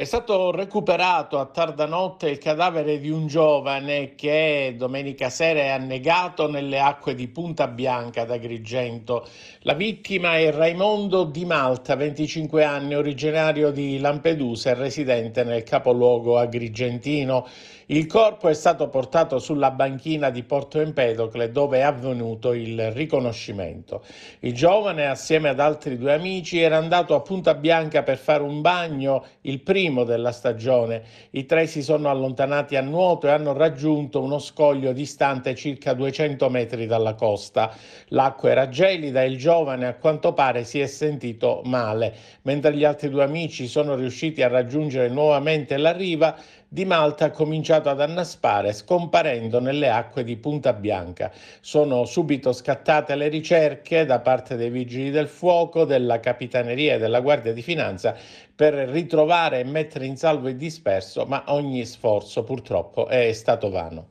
È stato recuperato a tarda notte il cadavere di un giovane che domenica sera è annegato nelle acque di Punta Bianca ad Agrigento. La vittima è Raimondo Di Malta, 25 anni, originario di Lampedusa e residente nel capoluogo agrigentino. Il corpo è stato portato sulla banchina di Porto Empedocle dove è avvenuto il riconoscimento. Il giovane, assieme ad altri due amici, era andato a Punta Bianca per fare un bagno, il primo primo della stagione. I tre si sono allontanati a nuoto e hanno raggiunto uno scoglio distante circa 200 metri dalla costa. L'acqua era gelida e il giovane a quanto pare si è sentito male. Mentre gli altri due amici sono riusciti a raggiungere nuovamente la riva, di Malta ha cominciato ad annaspare, scomparendo nelle acque di Punta Bianca. Sono subito scattate le ricerche da parte dei vigili del fuoco, della Capitaneria e della Guardia di Finanza per ritrovare e mettere in salvo il disperso, ma ogni sforzo purtroppo è stato vano.